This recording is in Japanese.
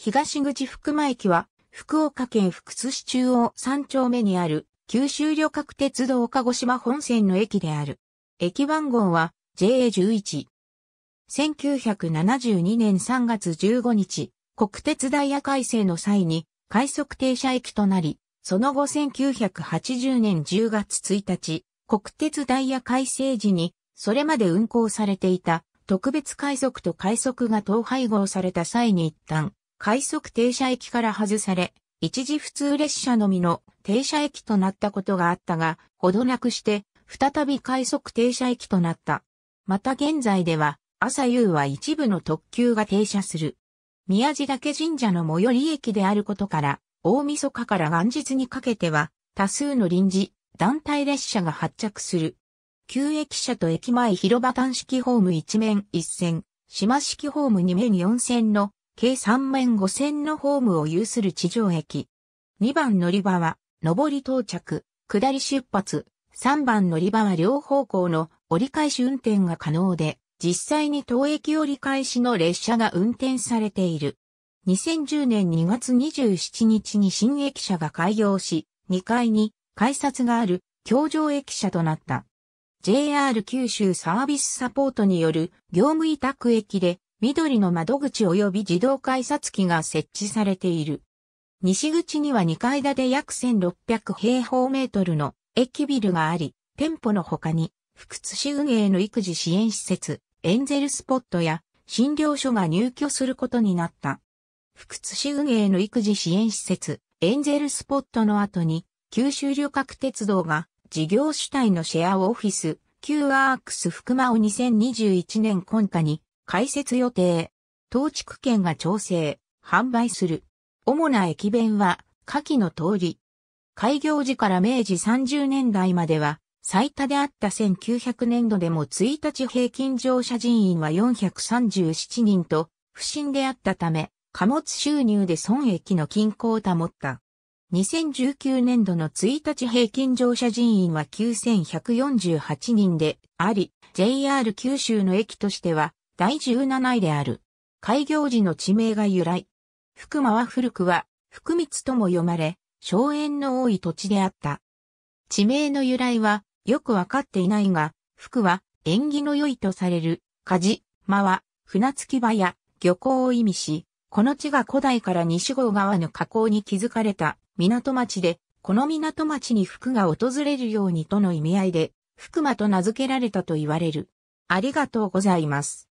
東口福間駅は、福岡県福津市中央3丁目にある、九州旅客鉄道鹿児島本線の駅である。駅番号は JA11。1972年3月15日、国鉄ダイヤ改正の際に、快速停車駅となり、その後1980年10月1日、国鉄ダイヤ改正時に、それまで運行されていた特別快速と快速が統廃合された際に一旦、快速停車駅から外され、一時普通列車のみの停車駅となったことがあったが、ほどなくして、再び快速停車駅となった。また現在では、朝夕は一部の特急が停車する。宮地岳神社の最寄り駅であることから、大晦日から元日にかけては、多数の臨時、団体列車が発着する。旧駅舎と駅前広場端式ホーム一面一線、島式ホーム二面四線の計3万5千のホームを有する地上駅。2番乗り場は、上り到着、下り出発、3番乗り場は両方向の折り返し運転が可能で、実際に当駅折り返しの列車が運転されている。2010年2月27日に新駅舎が開業し、2階に改札がある京上駅舎となった。JR 九州サービスサポートによる業務委託駅で緑の窓口及び自動改札機が設置されている。西口には2階建て約1600平方メートルの駅ビルがあり、店舗の他に、福津市運営の育児支援施設、エンゼルスポットや診療所が入居することになった。福津市運営の育児支援施設、エンゼルスポットの後に、九州旅客鉄道が事業主体のシェアオフィス、Q r x 福間を2021年今夏に開設予定。当地区県が調整、販売する。主な駅弁は、下記の通り。開業時から明治30年代までは、最多であった1900年度でも1日平均乗車人員は437人と、不振であったため、貨物収入で損益の均衡を保った。2019年度の1日平均乗車人員は9148人であり、JR 九州の駅としては第17位である。開業時の地名が由来。福間は古くは、福光とも読まれ、荘園の多い土地であった。地名の由来は、よくわかっていないが、福は、縁起の良いとされる、火事、間は、船着き場や漁港を意味し、この地が古代から西郷川の河口に築かれた港町で、この港町に福が訪れるようにとの意味合いで、福間と名付けられたと言われる。ありがとうございます。